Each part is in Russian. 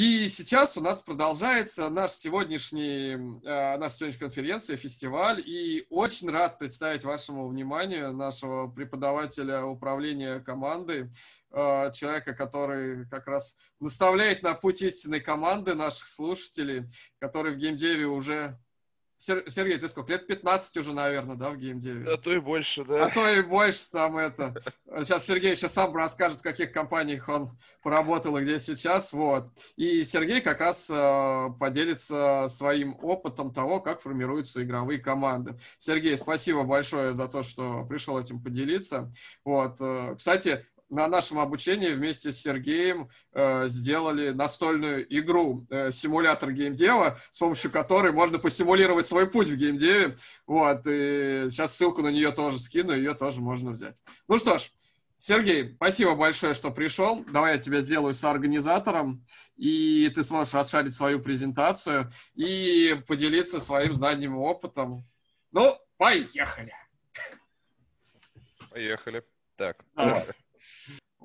И сейчас у нас продолжается наш сегодняшний, э, наша сегодняшняя конференция, фестиваль. И очень рад представить вашему вниманию нашего преподавателя управления командой, э, человека, который как раз наставляет на путь истинной команды наших слушателей, который в геймдеве уже Сергей, ты сколько? Лет 15 уже, наверное, да, в геймдеве? А то и больше, да. А то и больше там это. Сейчас Сергей сейчас сам расскажет, в каких компаниях он поработал и где сейчас. Вот. И Сергей как раз э, поделится своим опытом того, как формируются игровые команды. Сергей, спасибо большое за то, что пришел этим поделиться. Вот. Э, кстати, на нашем обучении вместе с Сергеем э, сделали настольную игру э, симулятор геймдева, с помощью которой можно посимулировать свой путь в геймдеве. Вот, и сейчас ссылку на нее тоже скину, ее тоже можно взять. Ну что ж, Сергей, спасибо большое, что пришел. Давай я тебя сделаю организатором, и ты сможешь расшарить свою презентацию и поделиться своим знанием и опытом. Ну, поехали! Поехали. Так. Давай.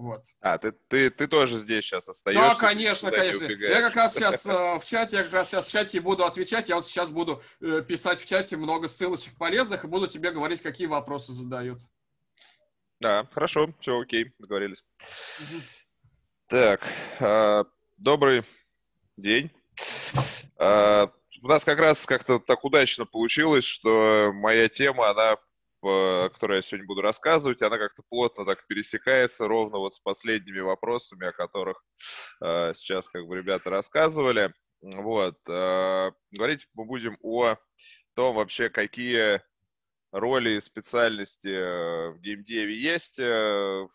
Вот. А, ты, ты, ты тоже здесь сейчас ну, остаешься? А, да, конечно, конечно. Я как раз сейчас э, в чате, я как раз сейчас в чате буду отвечать. Я вот сейчас буду э, писать в чате много ссылочек полезных и буду тебе говорить, какие вопросы задают. Да, хорошо, все окей, договорились. Угу. Так, э, добрый день. Э, у нас как раз как-то так удачно получилось, что моя тема, она о которой я сегодня буду рассказывать, она как-то плотно так пересекается ровно вот с последними вопросами, о которых э, сейчас как бы ребята рассказывали. Вот. Э, говорить мы будем о том вообще, какие роли и специальности э, в геймдеве есть. Э,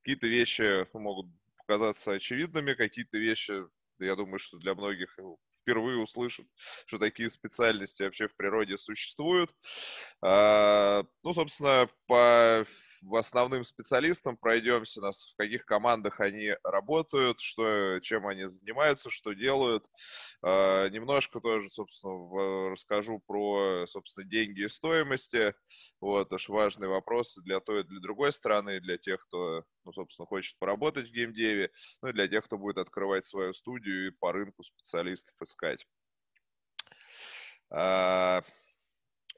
какие-то вещи могут показаться очевидными, какие-то вещи, я думаю, что для многих э, впервые услышат, что такие специальности вообще в природе существуют. А, ну, собственно, по основным специалистам, пройдемся, нас, в каких командах они работают, что, чем они занимаются, что делают. Э, немножко тоже, собственно, в, расскажу про, собственно, деньги и стоимости. Вот, аж важные вопросы для той и для другой страны, для тех, кто, ну, собственно, хочет поработать в геймдеве, ну и для тех, кто будет открывать свою студию и по рынку специалистов искать. А,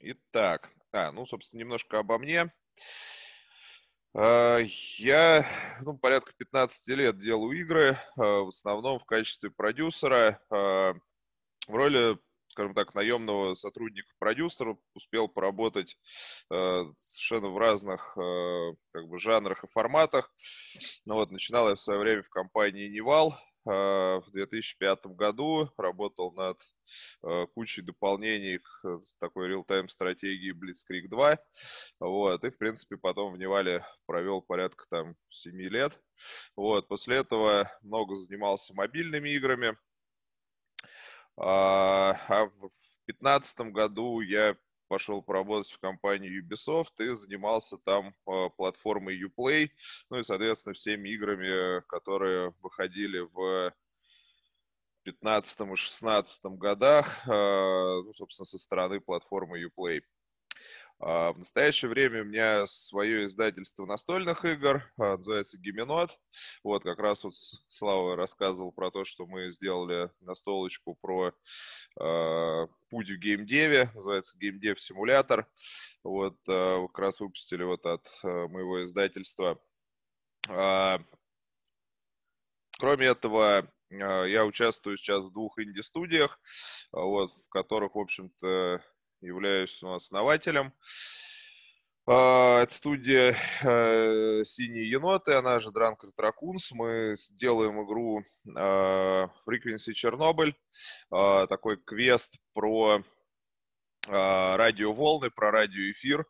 итак, а, ну, собственно, немножко обо мне. А, я ну, порядка 15 лет делаю игры, а, в основном в качестве продюсера. А, в роли, скажем так, наемного сотрудника-продюсера успел поработать совершенно в разных как бы, жанрах и форматах. Ну, вот, начинал я в свое время в компании «Невал», в 2005 году работал над Э, кучей дополнений к э, такой real time стратегии Blitzkrieg 2. Вот, и, в принципе, потом в Невале провел порядка там 7 лет. Вот, после этого много занимался мобильными играми. А, а в 2015 году я пошел поработать в компании Ubisoft и занимался там э, платформой Uplay, ну и, соответственно, всеми играми, которые выходили в 15-16 годах, э, ну, собственно, со стороны платформы Uplay. А, в настоящее время у меня свое издательство настольных игр, а, называется Гименот. Вот, как раз вот Слава рассказывал про то, что мы сделали настолочку про э, путь в геймдеве, называется геймдев симулятор. Вот, э, как раз выпустили вот от э, моего издательства. Э, кроме этого, Э, я участвую сейчас в двух инди-студиях, а, вот, в которых, в общем-то, являюсь ну, основателем. А, это студия э, «Синие еноты», она же Drunkard Raccoons. Мы сделаем игру э, Frequency Чернобыль, такой квест про Э, радиоволны, про радиоэфир.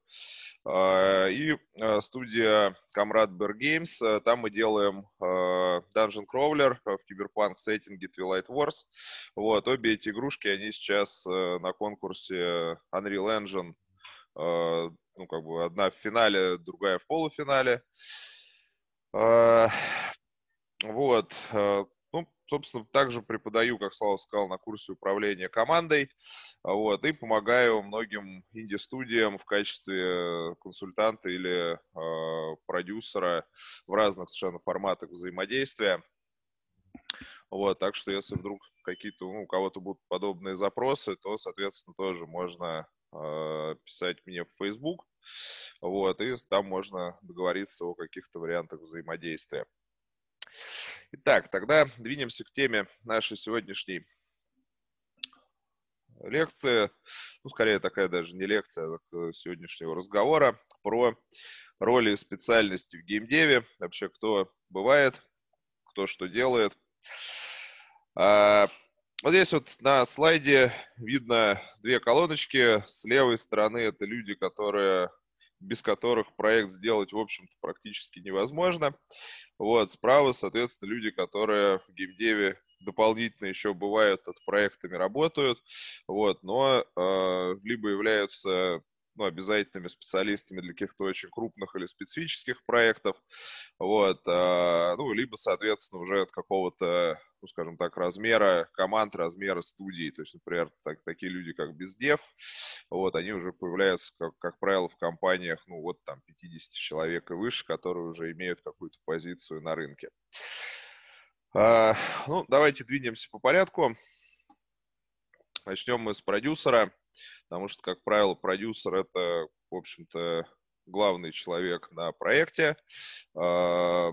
Э, и э, студия Comrade Bear Games, там мы делаем Dungeon Crawler в киберпанк сеттинге Twilight Wars. Вот, обе эти игрушки, они сейчас на конкурсе Unreal Engine, ну, как бы одна в финале, другая в полуфинале. Вот, ну, собственно, также преподаю, как Слава сказал, на курсе управления командой, вот, и помогаю многим инди-студиям в качестве э, консультанта или э, продюсера в разных совершенно форматах взаимодействия. Вот, так что если вдруг какие-то, ну, у кого-то будут подобные запросы, то, соответственно, тоже можно э, писать мне в Facebook, вот, и там можно договориться о каких-то вариантах взаимодействия. Итак, тогда двинемся к теме нашей сегодняшней лекции, ну, скорее такая даже не лекция, а э, сегодняшнего разговора про роли и специальности в геймдеве, вообще кто бывает, кто что делает. А, вот здесь вот на слайде видно две колоночки. С левой стороны это люди, которые без которых проект сделать, в общем-то, практически невозможно. Вот, справа, соответственно, люди, которые в геймдеве дополнительно еще бывают от проектами, работают, вот, но э, либо являются ну, обязательными специалистами для каких-то очень крупных или специфических проектов, вот, э, ну, либо, соответственно, уже от какого-то ну, скажем так, размера команд, размера студий. То есть, например, так, такие люди, как Бездев, вот, они уже появляются, как, как правило, в компаниях, ну, вот там 50 человек и выше, которые уже имеют какую-то позицию на рынке. А, ну, давайте двинемся по порядку. Начнем мы с продюсера, потому что, как правило, продюсер – это, в общем-то, главный человек на проекте. А,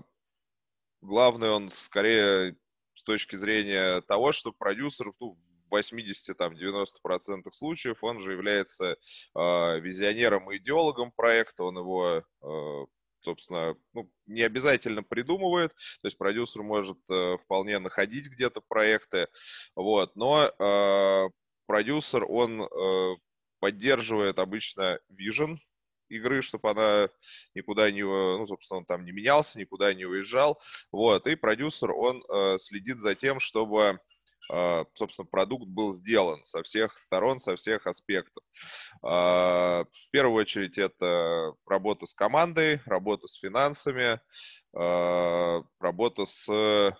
главный он скорее точки зрения того, что продюсер ну, в 80-90% случаев он же является э, визионером и идеологом проекта, он его э, собственно, ну, не обязательно придумывает, то есть продюсер может э, вполне находить где-то проекты, вот, но э, продюсер, он э, поддерживает обычно Vision, игры, чтобы она никуда не, ну, собственно, он там не менялся, никуда не уезжал, вот, и продюсер, он э, следит за тем, чтобы Uh, собственно, продукт был сделан со всех сторон, со всех аспектов. Uh, в первую очередь это работа с командой, работа с финансами, uh, работа с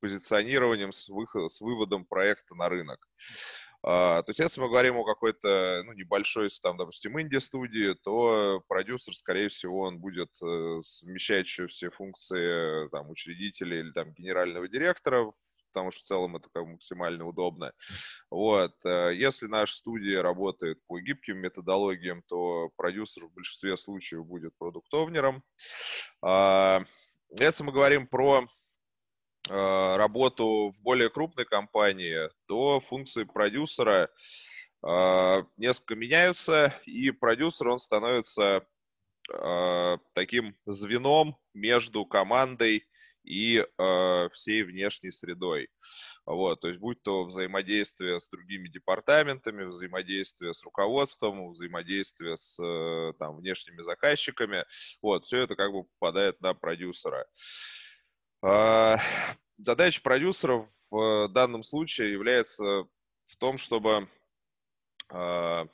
позиционированием, с, выход, с выводом проекта на рынок. А, то есть, если мы говорим о какой-то ну, небольшой, там, допустим, инди-студии, то продюсер, скорее всего, он будет э, совмещать еще все функции э, там, учредителя или там, генерального директора, потому что в целом это как максимально удобно. Вот. Э, если наша студия работает по гибким методологиям, то продюсер в большинстве случаев будет продуктовнером. А, если мы говорим про Э, работу в более крупной компании, то функции продюсера э, несколько меняются, и продюсер, он становится э, таким звеном между командой и э, всей внешней средой. Вот, то есть будь то взаимодействие с другими департаментами, взаимодействие с руководством, взаимодействие с э, там, внешними заказчиками, вот, все это как бы попадает на продюсера. Э, а, задача продюсера в данном случае является в том, чтобы а,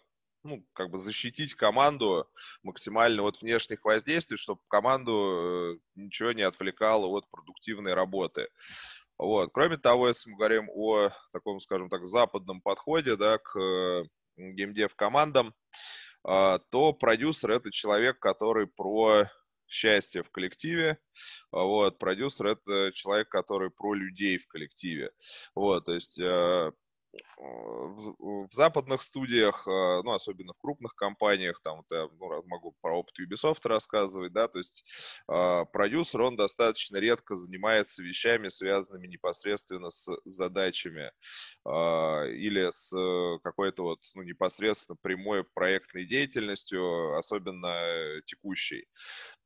ну, как бы защитить команду максимально от внешних воздействий, чтобы команду э, ничего не отвлекало от продуктивной работы. Вот. Кроме того, если мы говорим о таком, скажем так, западном подходе да, к э, геймдев командам, а, то продюсер — это человек, который про счастья в коллективе. Вот, продюсер — это человек, который про людей в коллективе. Вот, то есть э, Э, в, в западных студиях, э, ну, особенно в крупных компаниях, там, вот я ну, могу про опыт Ubisoft рассказывать, да, то есть э, продюсер, он достаточно редко занимается вещами, связанными непосредственно с задачами э, или с э, какой-то вот, ну, непосредственно прямой проектной деятельностью, особенно текущей.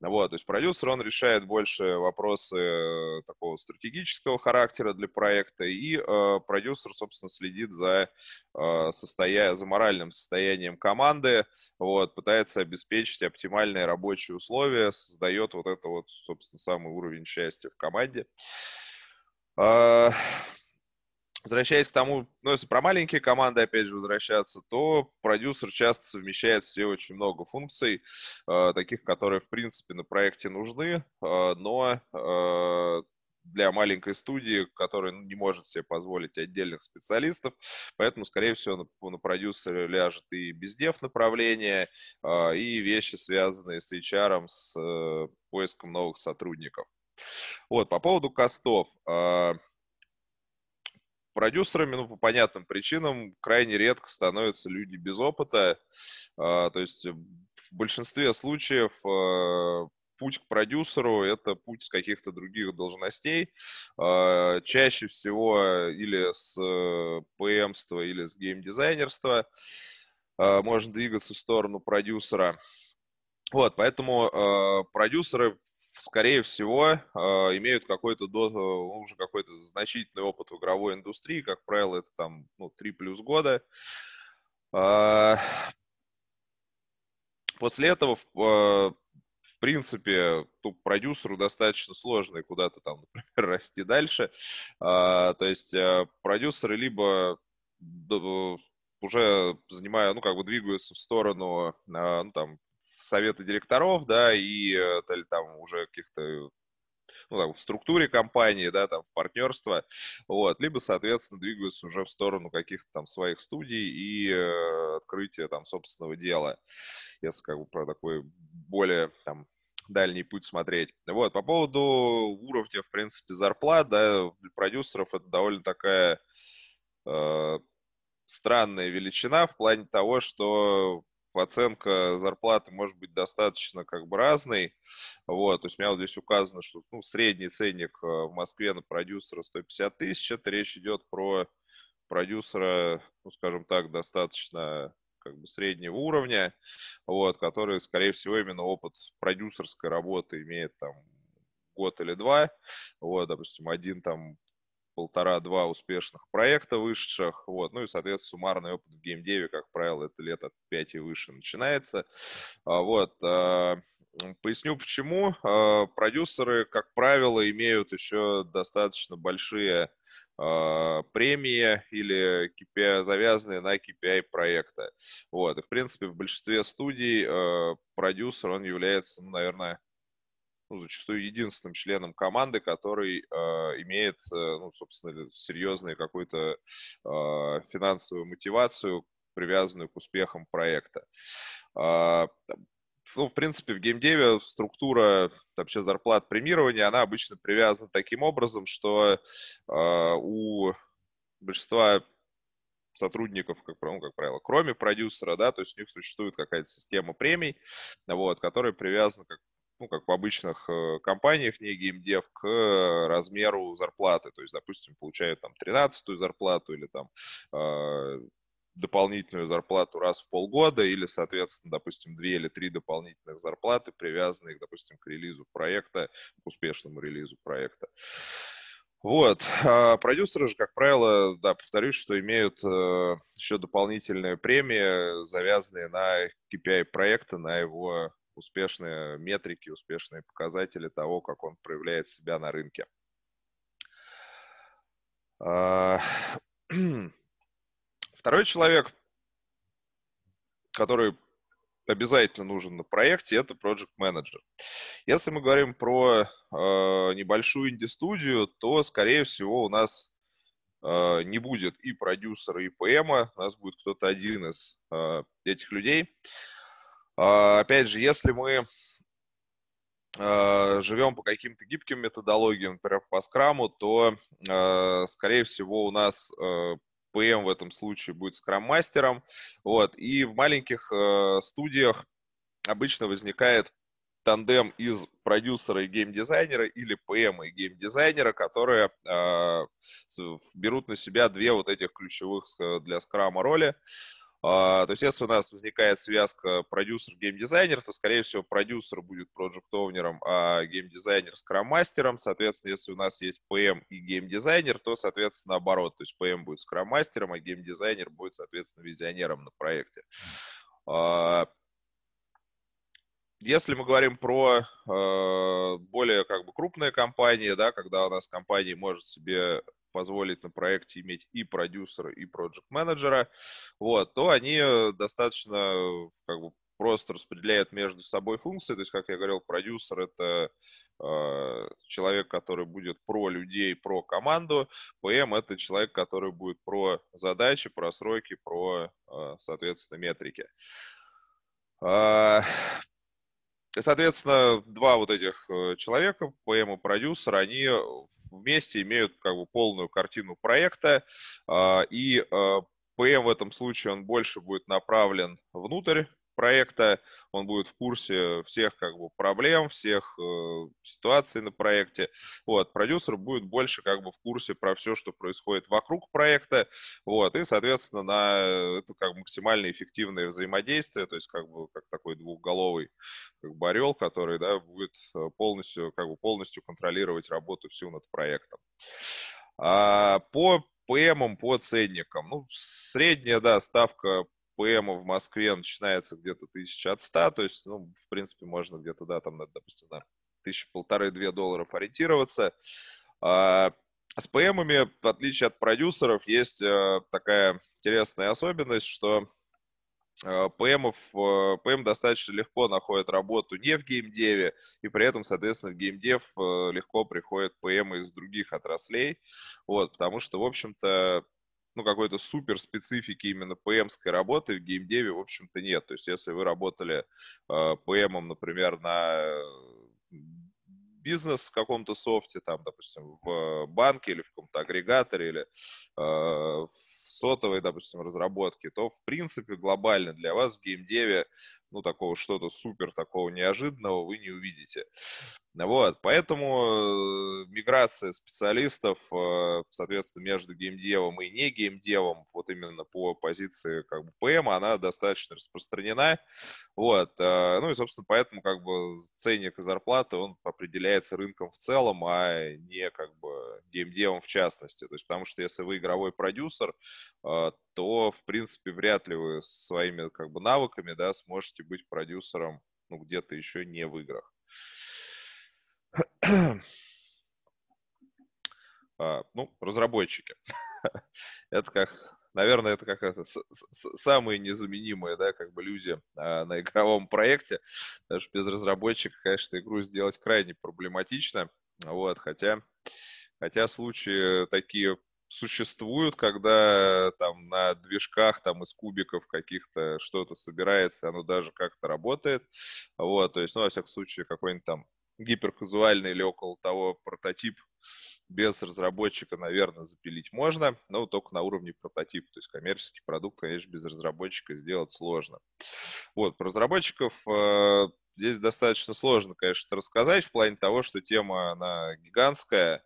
Вот, то есть продюсер, он решает больше вопросы такого стратегического характера для проекта, и э, продюсер, собственно, следит следит за, э, состоя... за моральным состоянием команды, вот, пытается обеспечить оптимальные рабочие условия, создает вот это вот, собственно, самый уровень счастья в команде. А, возвращаясь к тому, ну, если про маленькие команды, опять же, возвращаться, то продюсер часто совмещает все очень много функций, э, таких, которые, в принципе, на проекте нужны, э, но э, для маленькой студии, которая ну, не может себе позволить отдельных специалистов. Поэтому, скорее всего, на, на продюсера ляжет и бездев направление, э, и вещи, связанные с HR, с э, поиском новых сотрудников. Вот, по поводу костов. Э, продюсерами, ну, по понятным причинам, крайне редко становятся люди без опыта. Э, то есть в большинстве случаев э, путь к продюсеру – это путь с каких-то других должностей. А, чаще всего или с э, ПМства, или с геймдизайнерства а, можно двигаться в сторону продюсера. Вот, поэтому а, продюсеры скорее всего, имеют какой-то э, уже какой-то значительный опыт в игровой индустрии, как правило, это там ну, 3 плюс года. После этого в принципе, продюсеру достаточно сложно и куда-то там, например, расти дальше. А, то есть э, продюсеры либо уже занимая, ну, как бы двигаются в сторону, а, ну, там, совета директоров, да, и или, э, там уже каких-то ну, там, в структуре компании, да, там, в партнерство, вот, либо, соответственно, двигаются уже в сторону каких-то там своих студий и э, открытия там собственного дела, если как бы про такой более там дальний путь смотреть. Вот, по поводу уровня, в принципе, зарплат, да, для продюсеров это довольно такая э, странная величина в плане того, что оценка зарплаты может быть достаточно как бы разной. Вот, то есть у меня вот здесь указано, что ну, средний ценник э, в Москве на продюсера 150 тысяч, это речь идет про продюсера, ну, скажем так, достаточно как бы среднего уровня, вот, который, скорее всего, именно опыт продюсерской работы имеет там год или два, вот, допустим, один там полтора-два успешных проекта вышедших, вот, ну и, соответственно, суммарный опыт в геймдеве, как правило, это лет от 5 и выше начинается, а, вот, а, Поясню почему. А, продюсеры, как правило, имеют еще достаточно большие премии или KPI, завязанные на KPI проекта. Вот. И, в принципе, в большинстве студий продюсер, он является, ну, наверное, ну, зачастую единственным членом команды, который э, имеет, э, ну, собственно, серьезную какую-то э, финансовую мотивацию, привязанную к успехам проекта. Э, ну, в принципе, в геймдеве структура вообще зарплат премирования, она обычно привязана таким образом, что э, у большинства сотрудников, как, ну, как правило, кроме продюсера, да, то есть у них существует какая-то система премий, вот, которая привязана как ну, как в обычных э, компаниях, не геймдев, к размеру зарплаты. То есть, допустим, получают там 13-ю зарплату или там э, дополнительную зарплату раз в полгода или, соответственно, допустим, две или три дополнительных зарплаты, привязанных, допустим, к релизу проекта, к успешному релизу проекта. Вот. А продюсеры же, как правило, да, повторюсь, что имеют э, еще дополнительные премии, завязанные на KPI проекта, на его успешные метрики, успешные показатели того, как он проявляет себя на рынке. А, второй человек, который обязательно нужен на проекте, это проект менеджер. Если мы говорим про э, небольшую инди-студию, то, скорее всего, у нас э, не будет и продюсера, и ПМа, у нас будет кто-то один из э, этих людей. А, опять же, если мы а, живем по каким-то гибким методологиям, например, по скраму, то, а, скорее всего, у нас ПМ в этом случае будет скрам-мастером. Вот. И в маленьких студиях обычно возникает тандем из продюсера и геймдизайнера или ПМ и геймдизайнера, которые берут на себя две вот этих ключевых для скрама роли. А, то есть, если у нас возникает связка продюсер-геймдизайнер, то, скорее всего, продюсер будет проект-оунером, а геймдизайнер — скрам-мастером. Соответственно, если у нас есть PM и геймдизайнер, то, соответственно, наоборот. То есть, PM будет скрам-мастером, а геймдизайнер будет, соответственно, визионером на проекте. А, если мы говорим про э, более как бы крупные компании, да, когда у нас компания может себе позволить на проекте иметь и продюсера, и проект-менеджера, вот, то они э, достаточно как бы просто распределяют между собой функции. То есть, как я говорил, продюсер — это э, человек, который будет про людей, про команду. ПМ эм — это человек, который будет про задачи, про сроки, про, э, соответственно, метрики. Э, соответственно, два вот этих э, человека, ПМ эм и продюсер, они вместе, имеют как бы полную картину проекта, а, и а, ПМ в этом случае он больше будет направлен внутрь проекта, он будет в курсе всех как бы проблем, всех э, ситуаций на проекте. Вот, продюсер будет больше как бы в курсе про все, что происходит вокруг проекта. Вот, и, соответственно, на это как бы максимально эффективное взаимодействие, то есть как бы как такой двухголовый Барел, который да, будет э, полностью, как бы полностью контролировать работу всю над проектом. А, по ПМам, по ценникам, ну, средняя, да, ставка ПМ в Москве начинается где-то тысяча от 100, то есть, ну, в принципе, можно где-то, да, там, допустим, на тысячи полторы-две долларов ориентироваться. А, с ПМами, в отличие от продюсеров, есть э, такая интересная особенность, что Э, ПМов, э, ПМ достаточно легко находит работу не в геймдеве, и при этом, соответственно, в геймдев э, легко приходят ПМ из других отраслей, вот, потому что, в общем-то, ну, какой-то супер специфики именно ПМской работы в геймдеве, в общем-то, нет. То есть, если вы работали ПМом, например, на бизнес в каком-то софте, там, допустим, в банке или в каком-то агрегаторе или в сотовой, допустим, разработки, то, в принципе, глобально для вас в геймдеве ну, такого что-то супер, такого неожиданного вы не увидите. Вот, поэтому э, миграция специалистов, э, соответственно, между геймдевом и не геймдевом, вот именно по позиции как бы ПМ, она достаточно распространена, вот, э, ну и, собственно, поэтому как бы ценник и зарплата он определяется рынком в целом, а не как бы геймдевом в частности, то есть потому что если вы игровой продюсер, то, в принципе, вряд ли вы своими как бы навыками, да, сможете быть продюсером, ну, где-то еще не в играх. А, ну, разработчики. это как, наверное, это как это, с, с, самые незаменимые, да, как бы люди а, на игровом проекте. Потому что без разработчика, конечно, игру сделать крайне проблематично. Вот, хотя, хотя случаи такие существуют, когда э, там на движках там из кубиков каких-то что-то собирается, оно даже как-то работает. Вот, то есть, ну, во всяком случае, какой-нибудь там гиперказуальный или около того прототип без разработчика, наверное, запилить можно, но только на уровне прототипа. То есть коммерческий продукт, конечно, без разработчика сделать сложно. Вот, про разработчиков э, здесь достаточно сложно, конечно, рассказать в плане того, что тема, она гигантская.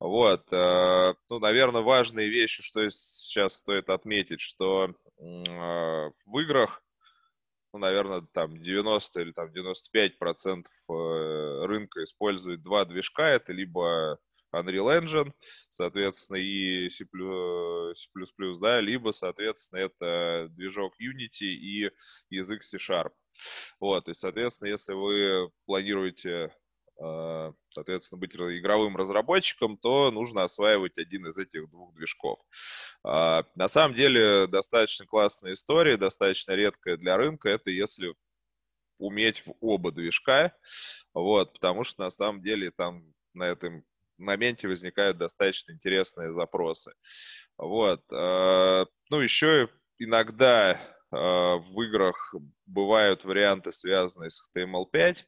Вот, э, ну, наверное, важные вещи, что сейчас стоит отметить, что э, в играх, ну, наверное, там 90 или там 95 процентов э, рынка использует два движка. Это либо Unreal Engine, соответственно, и C++, э, C++ да, либо, соответственно, это движок Unity и язык C-Sharp. Вот, и, соответственно, если вы планируете э, соответственно, быть игровым разработчиком, то нужно осваивать один из этих двух движков. А, на самом деле, достаточно классная история, достаточно редкая для рынка, это если уметь в оба движка, вот, потому что на самом деле там на этом моменте возникают достаточно интересные запросы. Вот. Э, ну, еще иногда э, в играх бывают варианты, связанные с HTML5.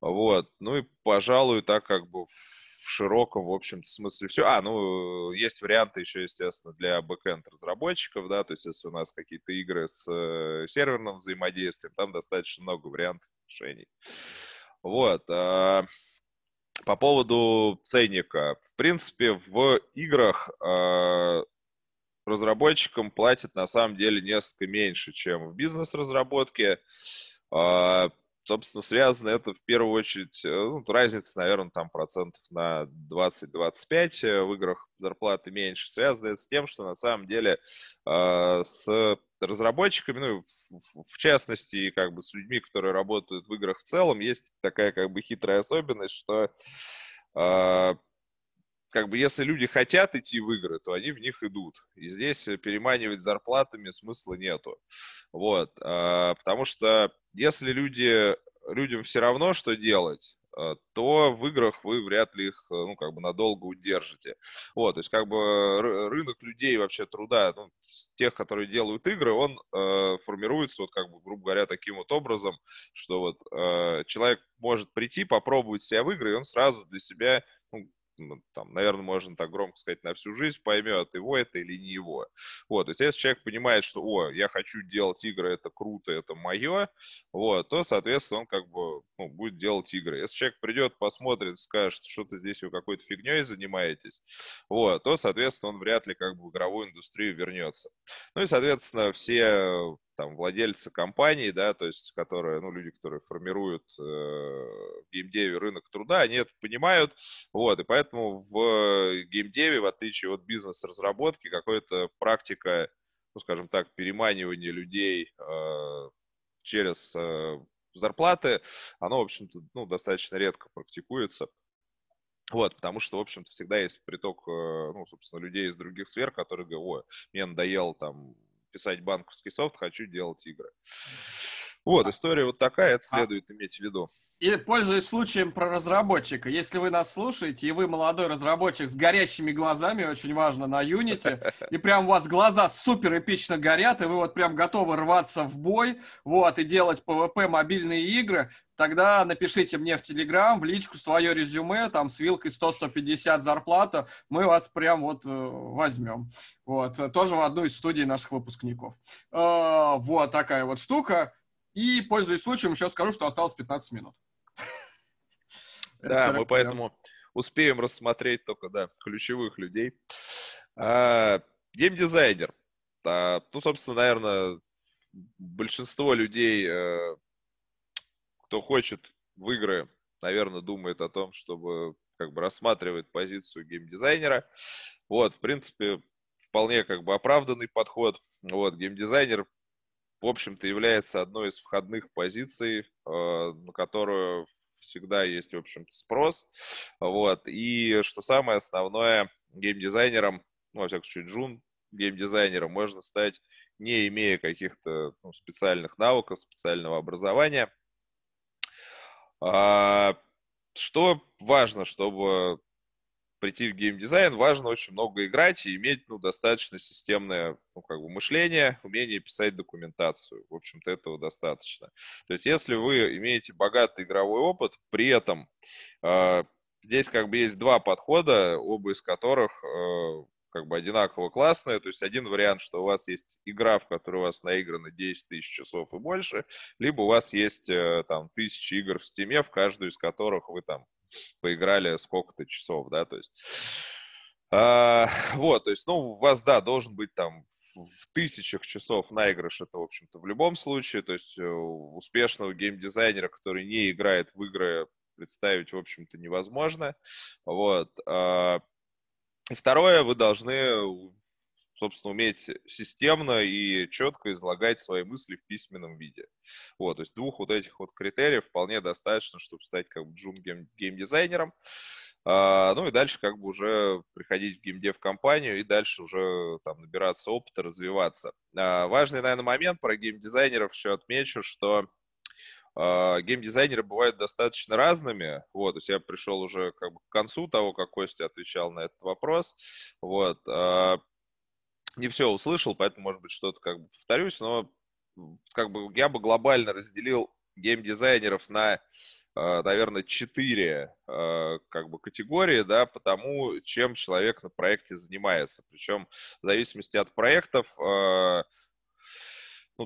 Вот. Ну и, пожалуй, так как бы в широком, в общем-то, смысле все. А, ну, есть варианты еще, естественно, для бэкэнд разработчиков, да, то есть если у нас какие-то игры с э, серверным взаимодействием, там достаточно много вариантов решений. Вот по поводу ценника. В принципе, в играх э, разработчикам платят на самом деле несколько меньше, чем в бизнес-разработке. Э, собственно, связано это в первую очередь, э, ну, разница, наверное, там процентов на 20-25 э, в играх зарплаты меньше. Связано это с тем, что на самом деле э, с разработчиками, ну, в частности, как бы с людьми, которые работают в играх в целом, есть такая как бы хитрая особенность, что э, как бы если люди хотят идти в игры, то они в них идут. И здесь переманивать зарплатами смысла нету. Вот, э, потому что если люди людям все равно, что делать, Э, то в играх вы вряд ли их, э, ну, как бы надолго удержите. Вот, то есть, как бы рынок людей вообще труда, ну, тех, которые делают игры, он э, формируется, вот, как бы, грубо говоря, таким вот образом, что вот э, человек может прийти, попробовать себя в игры, и он сразу для себя ну, там, наверное, можно так громко сказать, на всю жизнь поймет, его это или не его. Вот, то есть если человек понимает, что, о, я хочу делать игры, это круто, это мое, вот, то, соответственно, он как бы ну, будет делать игры. Если человек придет, посмотрит, скажет, что-то здесь вы какой-то фигней занимаетесь, вот, то, соответственно, он вряд ли как бы в игровую индустрию вернется. Ну и, соответственно, все там владельцы компаний, да, то есть которые, ну, люди, которые формируют э, в геймдеве рынок труда, они это понимают, вот, и поэтому в э, геймдеве, в отличие от бизнес-разработки, какая-то практика, ну, скажем так, переманивания людей э, через э, зарплаты, она, в общем-то, ну, достаточно редко практикуется. Вот, потому что, в общем-то, всегда есть приток, э, ну, собственно, людей из других сфер, которые говорят, ой, мне надоел там писать банковский софт, хочу делать игры. Вот, история вот такая, это а следует а. иметь в виду. И пользуясь случаем про разработчика, если вы нас слушаете, и вы молодой разработчик с горящими глазами, очень важно, на Unity, и прям у вас глаза супер эпично горят, и вы вот прям готовы рваться в бой, вот, и делать PvP мобильные игры, тогда напишите мне в Телеграм, в личку свое резюме, там с вилкой 100-150 зарплата, мы вас прям вот э, возьмем. Вот, тоже в одну из студий наших выпускников. Э, вот такая вот штука. И, пользуясь случаем, еще скажу, что осталось 15 минут. Да, мы поэтому успеем рассмотреть только, да, ключевых людей. А, геймдизайнер. А, ну, собственно, наверное, большинство людей э, кто хочет в игры, наверное, думает о том, чтобы как бы рассматривает позицию геймдизайнера. Вот, в принципе, вполне как бы оправданный подход. Вот, геймдизайнер, в общем-то, является одной из входных позиций, э, на которую всегда есть, в общем-то, спрос. Вот, и что самое основное, геймдизайнером, ну, во всяком случае, Джун, геймдизайнером можно стать, не имея каких-то ну, специальных навыков, специального образования – а, что важно, чтобы прийти в геймдизайн, важно очень много играть и иметь ну, достаточно системное ну, как бы мышление, умение писать документацию. В общем-то, этого достаточно. То есть, если вы имеете богатый игровой опыт, при этом э, здесь как бы есть два подхода, оба из которых а, как бы одинаково классная. То есть один вариант, что у вас есть игра, в которой у вас наиграно 10 тысяч часов и больше, либо у вас есть э, там тысячи игр в стиме, в каждую из которых вы там поиграли сколько-то часов, да, то есть... А, вот, то есть, ну, у вас, да, должен быть там в тысячах часов наигрыш это, в общем-то, в любом случае. То есть э, успешного геймдизайнера, который не играет в игры, представить, в общем-то, невозможно. Вот. А, и второе, вы должны, собственно, уметь системно и четко излагать свои мысли в письменном виде. Вот, то есть двух вот этих вот критериев вполне достаточно, чтобы стать как бы джун геймдизайнером. А, ну и дальше как бы уже приходить в геймдев-компанию и дальше уже там набираться опыта, развиваться. А, важный, наверное, момент про геймдизайнеров еще отмечу, что а, геймдизайнеры бывают достаточно разными. Вот, то есть я пришел уже как бы к концу того, как Костя отвечал на этот вопрос. Вот. А, не все услышал, поэтому, может быть, что-то как бы повторюсь, но как бы я бы глобально разделил геймдизайнеров на, а, наверное, четыре как бы категории, да, потому чем человек на проекте занимается. Причем в зависимости от проектов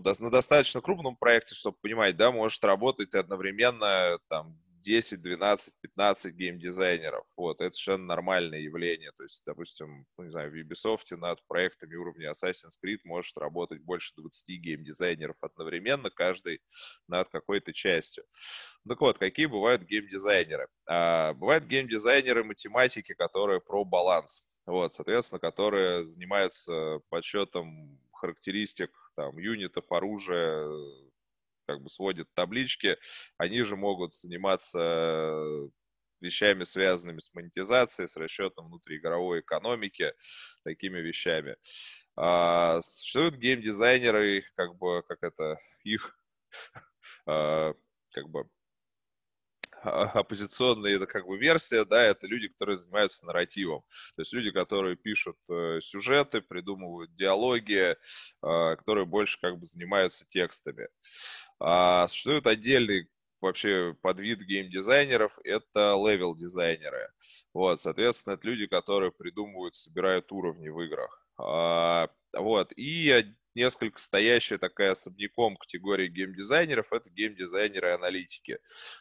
ну, на достаточно крупном проекте, чтобы понимать, да, может работать одновременно там 10, 12, 15 геймдизайнеров. Вот, это совершенно нормальное явление. То есть, допустим, ну, не знаю, в Ubisoft над проектами уровня Assassin's Creed может работать больше 20 геймдизайнеров одновременно, каждый над какой-то частью. Так вот, какие бывают геймдизайнеры? А, бывают геймдизайнеры математики, которые про баланс. Вот, соответственно, которые занимаются подсчетом характеристик там, юнитов, оружия, как бы сводит таблички, они же могут заниматься э, вещами, связанными с монетизацией, с расчетом внутриигровой экономики, такими вещами. А, существуют геймдизайнеры, их как бы, как это, их а, как бы оппозиционные это как бы версия, да, это люди, которые занимаются нарративом. То есть люди, которые пишут э, сюжеты, придумывают диалоги, э, которые больше как бы занимаются текстами. А, существует отдельный вообще подвид геймдизайнеров — это левел-дизайнеры. Вот, соответственно, это люди, которые придумывают, собирают уровни в играх. А, вот. И несколько стоящая такая особняком категория геймдизайнеров — это геймдизайнеры-аналитики.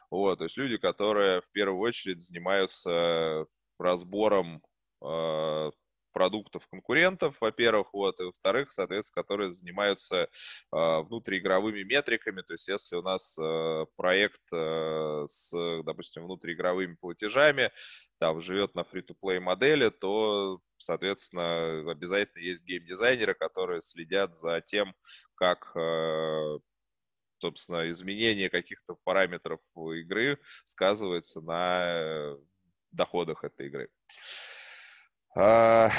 Вот, то есть люди, которые в первую очередь занимаются разбором э, продуктов конкурентов, во-первых, вот, и во-вторых, соответственно, которые занимаются э, внутриигровыми метриками, то есть если у нас э, проект э, с, допустим, внутриигровыми платежами, там живет на фри-то-плей модели, то, соответственно, обязательно есть геймдизайнеры, которые следят за тем, как э, собственно, изменение каких-то параметров игры сказывается на доходах этой игры. А,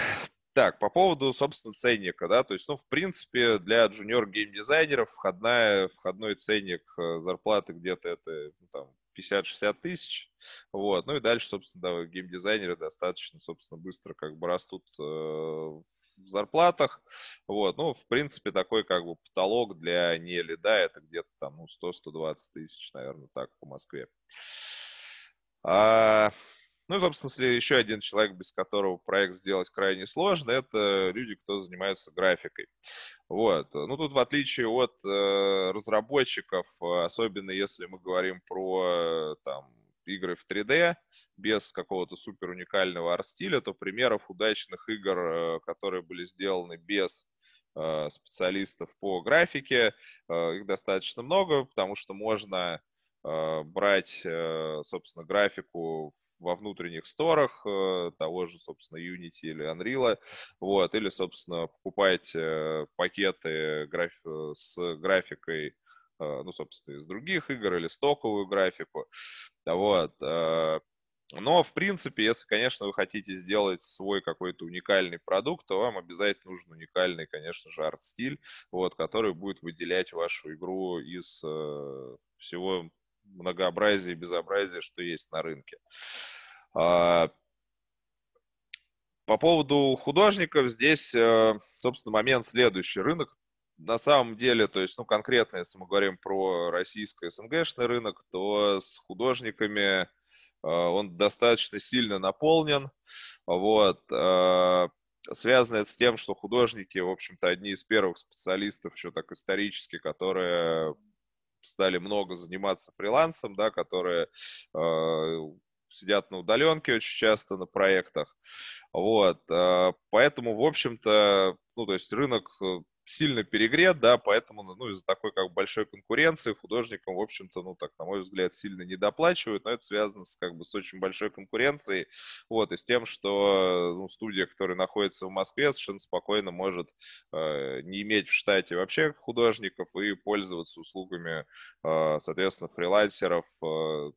так, по поводу, собственно, ценника, да, то есть, ну, в принципе, для джуниор геймдизайнеров входная, входной ценник э, зарплаты где-то это, ну, там, 50-60 тысяч. Вот. Ну и дальше, собственно, да, геймдизайнеры достаточно, собственно, быстро как бы растут э, в зарплатах. Вот. Ну, в принципе, такой как бы потолок для не лида это где-то там ну, 100-120 тысяч, наверное, так по Москве. А, ну и, собственно, еще один человек, без которого проект сделать крайне сложно, это люди, кто занимаются графикой. Вот. Ну тут в отличие от э, разработчиков, э, особенно если мы говорим про э, там, игры в 3D, без какого-то супер уникального арт-стиля, то примеров удачных игр, э, которые были сделаны без э, специалистов по графике, э, их достаточно много, потому что можно брать, собственно, графику во внутренних сторах э, того же, собственно, Unity или Unreal, вот, или, собственно, покупаете э, пакеты граф... Э, с графикой ну, собственно, из других игр или стоковую графику. Вот. Но, в принципе, если, конечно, вы хотите сделать свой какой-то уникальный продукт, то вам обязательно нужен уникальный, конечно же, арт-стиль, вот, который будет выделять вашу игру из э, всего многообразие и безобразие, что есть на рынке. А, по поводу художников здесь, э, собственно, момент следующий. Рынок на самом деле, то есть, ну, конкретно, если мы говорим про российский СНГшный рынок, то с художниками э, он достаточно сильно наполнен. Вот. Э, связано это с тем, что художники, в общем-то, одни из первых специалистов, еще так исторически, которые стали много заниматься фрилансом, да, которые э, сидят на удаленке очень часто на проектах. Вот, э, поэтому, в общем-то, ну, то есть рынок э, сильно перегрет, да, поэтому, ну, ну из-за такой как большой конкуренции художникам, в общем-то, ну, так, на мой взгляд, сильно недоплачивают, но это связано с, как бы, с очень большой конкуренцией, вот, и с тем, что, ну, студия, которая находится в Москве, совершенно спокойно может э, не иметь в штате вообще художников и пользоваться услугами, э, соответственно, фрилансеров, э,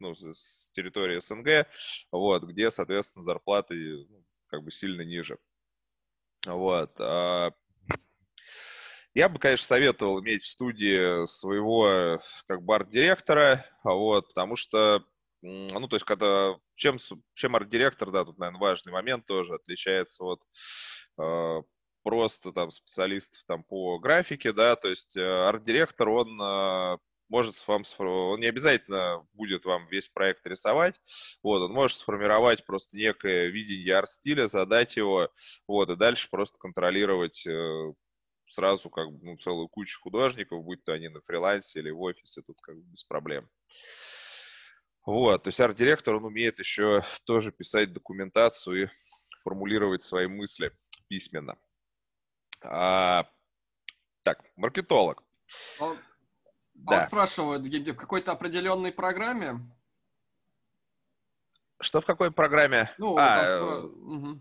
ну, с территории СНГ, вот, где, соответственно, зарплаты ну, как бы сильно ниже. Вот. А я бы, конечно, советовал иметь в студии своего как бы арт-директора, а вот, потому что, ну, то есть, когда, чем, чем арт-директор, да, тут, наверное, важный момент тоже, отличается от а, просто там специалистов там по графике, да, то есть э, арт-директор, он э, может вам он не обязательно будет вам весь проект рисовать, вот, он может сформировать просто некое видение арт-стиля, задать его, вот, и дальше просто контролировать э, сразу как бы ну, целую кучу художников, будь то они на фрилансе или в офисе, тут как бы без проблем. Вот, то есть арт-директор, он умеет еще тоже писать документацию и формулировать свои мысли письменно. А, так, маркетолог. А а он, да. он спрашивает, в какой-то определенной программе? Что в какой программе? Ну, а, э, спро... угу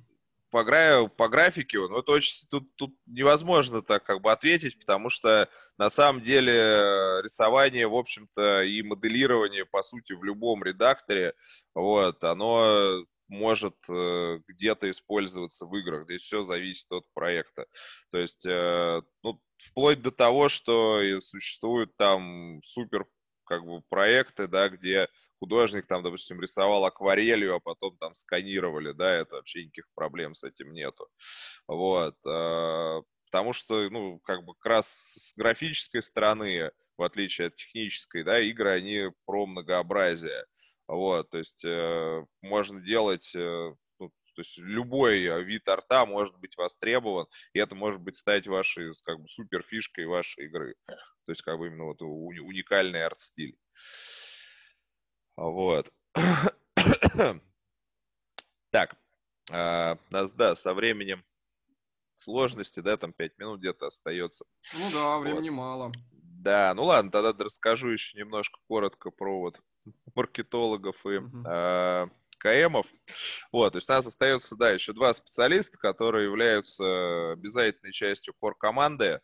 по, гра... по графике, ну, это очень... Тут, тут невозможно так как бы ответить, потому что на самом деле э, рисование, в общем-то, и моделирование, по сути, в любом редакторе, вот, оно может э, где-то использоваться в играх. Здесь все зависит от проекта. То есть, э, ну, вплоть до того, что существуют там супер как бы проекты, да, где художник там, допустим, рисовал акварелью, а потом там сканировали, да, это вообще никаких проблем с этим нету. Вот. А, потому что, ну, как бы как раз с графической стороны, в отличие от технической, да, игры, они про многообразие. Вот, то есть э, можно делать э, ну, то есть любой э, вид арта может быть востребован, и это может быть стать вашей как бы суперфишкой вашей игры. То есть как бы именно вот уникальный арт-стиль. Вот. Так, а, нас, да, со временем сложности, да, там 5 минут где-то остается. Ну да, времени вот. мало. Да, ну ладно, тогда расскажу еще немножко коротко про вот маркетологов и угу. а, КМов. Вот, то есть у нас остается, да, еще два специалиста, которые являются обязательной частью кор-команды.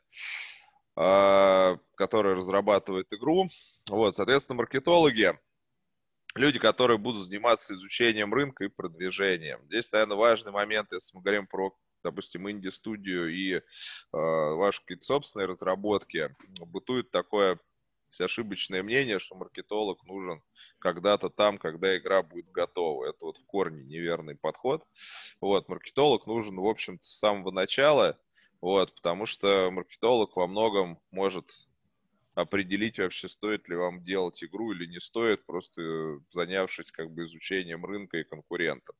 А, который разрабатывает игру. Вот, соответственно, маркетологи, люди, которые будут заниматься изучением рынка и продвижением. Здесь, наверное, важный момент, если мы говорим про допустим, инди-студию и э, ваши какие-то собственные разработки, бытует такое ошибочное мнение, что маркетолог нужен когда-то там, когда игра будет готова. Это вот в корне неверный подход. Вот, маркетолог нужен, в общем-то, с самого начала – вот, потому что маркетолог во многом может определить вообще, стоит ли вам делать игру или не стоит, просто занявшись как бы изучением рынка и конкурентов.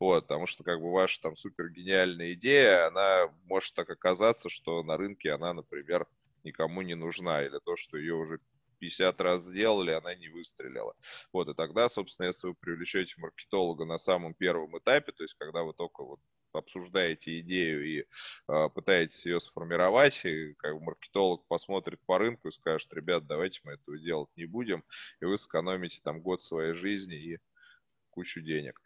Вот, потому что как бы ваша там супер гениальная идея, она может так оказаться, что на рынке она, например, никому не нужна, или то, что ее уже 50 раз сделали, она не выстрелила. Вот, и тогда, собственно, если вы привлечете маркетолога на самом первом этапе, то есть когда вы только вот обсуждаете идею и э, пытаетесь ее сформировать, и как бы маркетолог посмотрит по рынку и скажет, ребят, давайте мы этого делать не будем, и вы сэкономите там год своей жизни и кучу денег.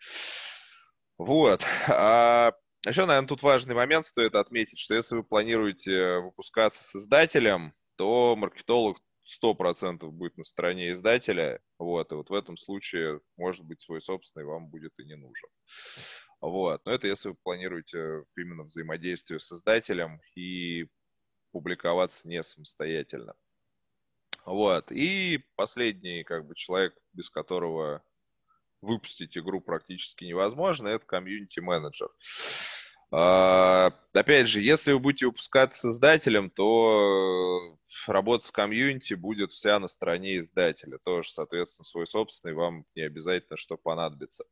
Вот. А еще, наверное, тут важный момент стоит отметить, что если вы планируете выпускаться с издателем, то маркетолог 100% будет на стороне издателя, вот, и вот в этом случае, может быть, свой собственный вам будет и не нужен. Вот. Но это если вы планируете э, именно взаимодействие с создателем и публиковаться не самостоятельно. Вот. И последний, как бы, человек, без которого выпустить игру практически невозможно, это комьюнити-менеджер. А, опять же, если вы будете выпускать с издателем, то э, работа с комьюнити будет вся на стороне издателя. Тоже, соответственно, свой собственный вам не обязательно что понадобится.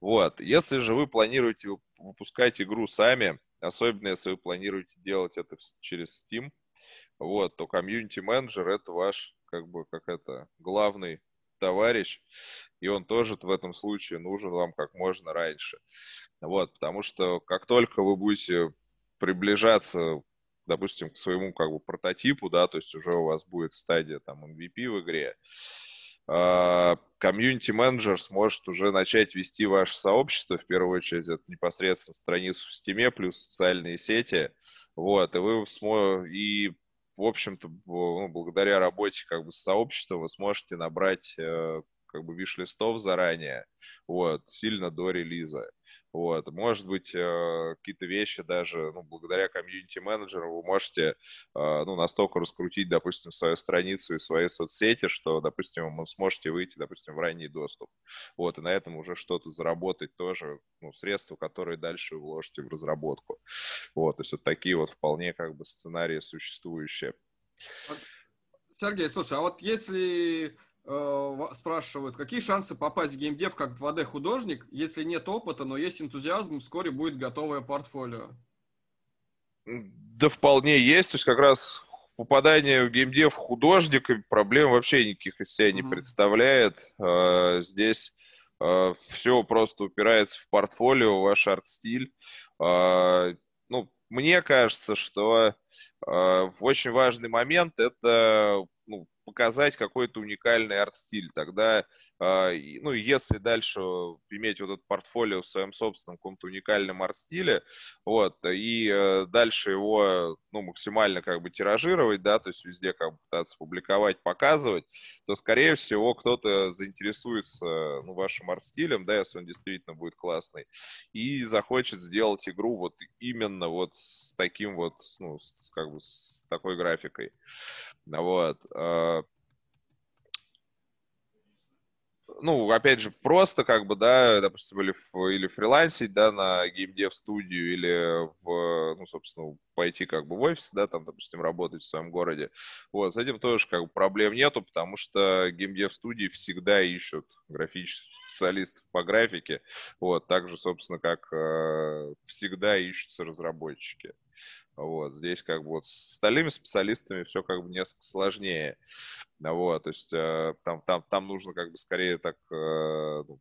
Вот. Если же вы планируете выпускать игру сами, особенно если вы планируете делать это через Steam, вот, то комьюнити-менеджер — это ваш, как бы, как это, главный товарищ, и он тоже в этом случае нужен вам как можно раньше. Вот, потому что как только вы будете приближаться, допустим, к своему как бы прототипу, да, то есть уже у вас будет стадия там MVP в игре, а, комьюнити-менеджер сможет уже начать вести ваше сообщество, в первую очередь, это непосредственно страницу в стиме плюс социальные сети, вот, и вы смо... и в общем-то, ну, благодаря работе как бы с сообществом вы сможете набрать э, как бы виш-листов заранее, вот, сильно до релиза. Вот. Может быть, э, какие-то вещи даже ну, благодаря комьюнити-менеджеру вы можете э, ну, настолько раскрутить, допустим, свою страницу и свои соцсети, что, допустим, вы сможете выйти, допустим, в ранний доступ. Вот. И на этом уже что-то заработать тоже, ну, средства, которые дальше вложите в разработку. Вот. То есть вот такие вот вполне как бы сценарии существующие. Сергей, слушай, а вот если Э, спрашивают, какие шансы попасть в геймдев как 2D-художник, если нет опыта, но есть энтузиазм, вскоре будет готовое портфолио? Да вполне есть. То есть как раз попадание в геймдев художника проблем вообще никаких из себя не mm-hmm. представляет. А, здесь а, все просто упирается в портфолио, ваш арт-стиль. А, ну, мне кажется, что очень важный момент — это показать какой-то уникальный арт-стиль. Тогда, а, ну, если дальше иметь вот этот портфолио в своем собственном каком-то уникальном арт-стиле, вот, и э, дальше его, ну, максимально как бы тиражировать, да, то есть везде как бы пытаться публиковать, показывать, то, скорее всего, кто-то заинтересуется, ну, вашим арт-стилем, да, если он действительно будет классный, и захочет сделать игру вот именно вот с таким вот, ну, с, как бы с такой графикой. Вот. А, ну, опять же, просто как бы, да, допустим, или, или фрилансить, да, на геймдев-студию, или, в, ну, собственно, пойти как бы в офис, да, там, допустим, работать в своем городе. Вот, с этим тоже как бы проблем нету, потому что геймдев-студии всегда ищут графических специалистов по графике, вот, так же, собственно, как э, всегда ищутся разработчики. Вот, здесь как бы вот с остальными специалистами все как бы несколько сложнее. Вот, то есть э, там, там, там нужно как бы скорее так э, ну,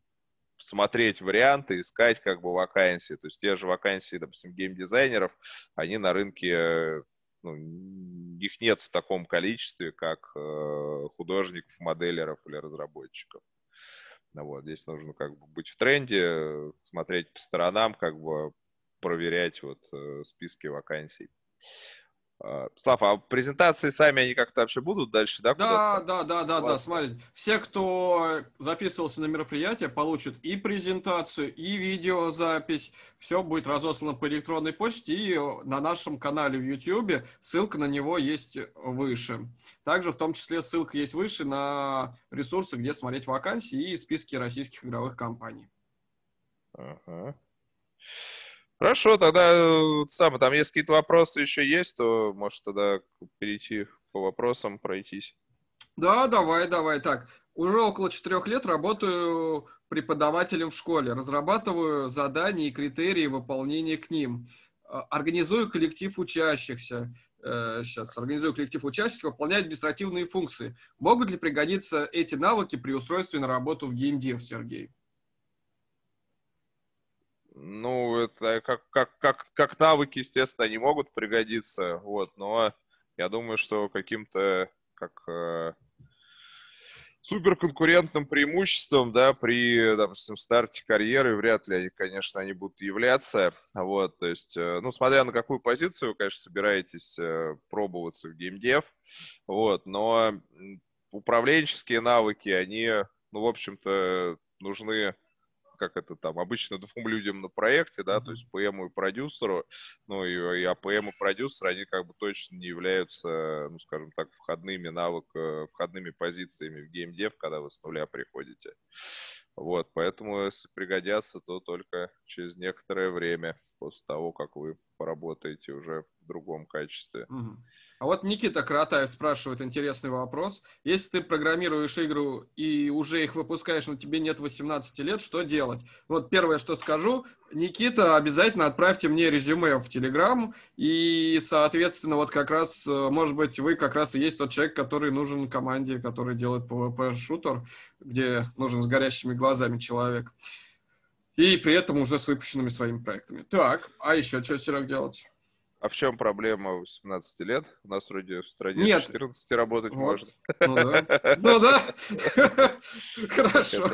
смотреть варианты, искать как бы вакансии. То есть те же вакансии, допустим, геймдизайнеров, они на рынке, ну, их нет в таком количестве, как э, художников, моделеров или разработчиков. Ну, вот, здесь нужно как бы быть в тренде, смотреть по сторонам, как бы проверять вот э, списки вакансий. А, Слав, а презентации сами они как-то вообще будут дальше, да? Да, да, да, да, да, смотри. Все, кто записывался на мероприятие, получат и презентацию, и видеозапись. Все будет разослано по электронной почте и на нашем канале в YouTube. Ссылка на него есть выше. Также в том числе ссылка есть выше на ресурсы, где смотреть вакансии и списки российских игровых компаний. Ага. Хорошо, тогда э, самое, там, есть какие-то вопросы еще есть, то может тогда перейти по вопросам, пройтись. Да, давай, давай. Так, уже около четырех лет работаю преподавателем в школе, разрабатываю задания и критерии выполнения к ним, э, организую коллектив учащихся, сейчас э, организую коллектив учащихся, выполняю административные функции. Могут ли пригодиться эти навыки при устройстве на работу в геймдев, Сергей? Ну, это как, как, как, как навыки, естественно, они могут пригодиться, вот, но я думаю, что каким-то как э, суперконкурентным преимуществом, да, при, допустим, старте карьеры вряд ли они, конечно, они будут являться, вот, то есть, э, ну, смотря на какую позицию вы, конечно, собираетесь э, пробоваться в геймдев, вот, но управленческие навыки, они, ну, в общем-то, нужны как это там обычно двум людям на проекте, да, то есть ПМ и продюсеру, ну и, и АПМ и продюсер, они как бы точно не являются, ну скажем так, входными навык, э, входными позициями в геймдев, когда вы с нуля приходите. Вот, поэтому если пригодятся, то только через некоторое время, после того, как вы поработаете уже в другом качестве. А вот Никита Кратаев спрашивает интересный вопрос. Если ты программируешь игру и уже их выпускаешь, но тебе нет 18 лет, что делать? Вот первое, что скажу. Никита, обязательно отправьте мне резюме в Телеграм. И, соответственно, вот как раз, э, может быть, вы как раз и есть тот человек, который нужен команде, который делает PvP-шутер, где нужен с горящими глазами человек. И при этом уже с выпущенными своими проектами. Так, а еще что, Серег, делать? А в чем проблема 18 лет? У нас вроде в стране Нет. 14 работать вот. можно. Ну да. Ну Хорошо.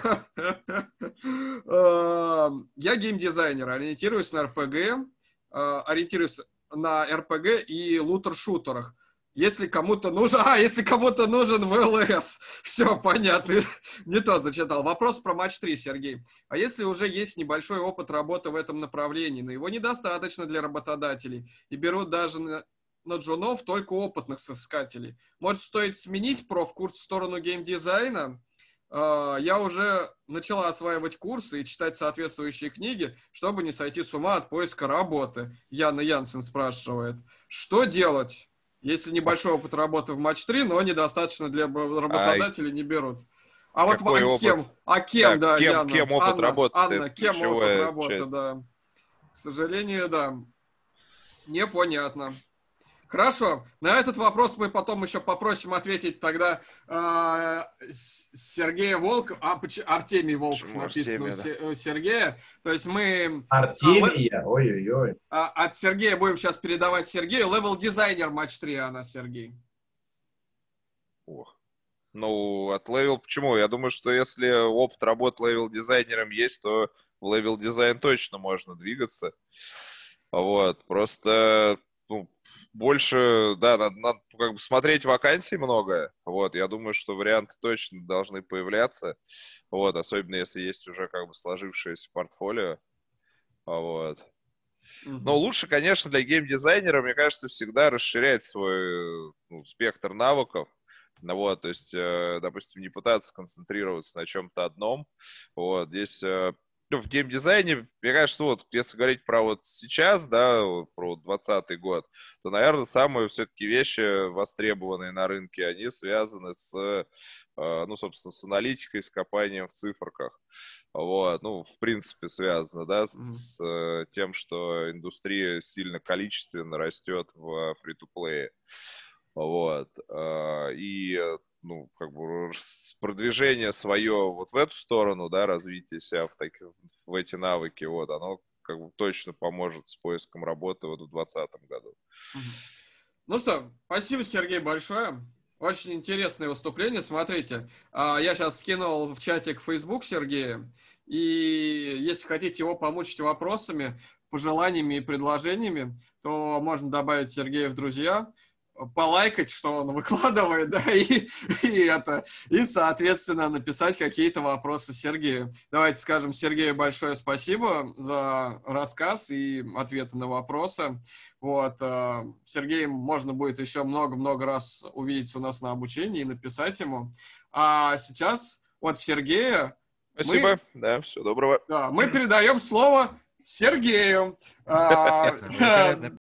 Я геймдизайнер, ориентируюсь на РПГ, а, ориентируюсь на РПГ и лутер-шутерах. Если кому-то нужен... А, если кому-то нужен ВЛС. Все, понятно. Не то зачитал. Вопрос про матч 3, Сергей. А если уже есть небольшой опыт работы в этом направлении, но его недостаточно для работодателей, и берут даже на, на джунов только опытных соискателей, может, стоит сменить профкурс в сторону геймдизайна? А, я уже начала осваивать курсы и читать соответствующие книги, чтобы не сойти с ума от поиска работы. Яна Янсен спрашивает, что делать? Если небольшой опыт работы в матч 3, но недостаточно для работодателя, а, не берут. А вот Какой а кем? А кем, так, да, кем, Яна? Кем опыт Анна, работы? Анна, кем опыт работы, часть. да. К сожалению, да. Непонятно. Хорошо. На этот вопрос мы потом еще попросим ответить тогда э, Сергея Волк, а, Артемий Волков Почему написано Артемия, да. Сергея. То есть мы... А, Артемия, ой-ой-ой. А, от Сергея будем сейчас передавать Сергею. Левел-дизайнер матч 3, она, Сергей. Ох. Ну, от левел почему? Я думаю, что если опыт работы левел-дизайнером есть, то в левел-дизайн точно можно двигаться. Вот. Просто ну, больше, да, надо, надо как бы смотреть вакансий многое, Вот, я думаю, что варианты точно должны появляться. Вот, особенно если есть уже как бы сложившееся портфолио. Вот. Mm-hmm. Но лучше, конечно, для геймдизайнера, мне кажется, всегда расширять свой ну, спектр навыков. Ну вот, то есть, э, допустим, не пытаться концентрироваться на чем-то одном. Вот, здесь э, ну, в геймдизайне, мне ну, кажется, вот, если говорить про вот сейчас, да, про 20 год, то, наверное, самые все-таки вещи э, востребованные на рынке, они связаны с, э, ну, собственно, с аналитикой, с копанием в циферках. Вот, ну, в принципе, связано, да, с, mm-hmm. с э, тем, что индустрия сильно количественно растет в фри-то-плее. Вот. И ну, как бы продвижение свое вот в эту сторону, да, развитие себя в, так, в эти навыки, вот, оно как бы точно поможет с поиском работы вот в 2020 году. Ну что, спасибо, Сергей, большое. Очень интересное выступление. Смотрите, а, я сейчас скинул в чатик Facebook Сергея, и если хотите его помучить вопросами, пожеланиями и предложениями, то можно добавить Сергея в друзья полайкать, что он выкладывает, да, и, и это, и, соответственно, написать какие-то вопросы Сергею. Давайте скажем Сергею большое спасибо за рассказ и ответы на вопросы. Вот, э, Сергей можно будет еще много-много раз увидеть у нас на обучении и написать ему. А сейчас от Сергея Спасибо, мы, да, всего доброго. Да, мы передаем слово Сергею. А,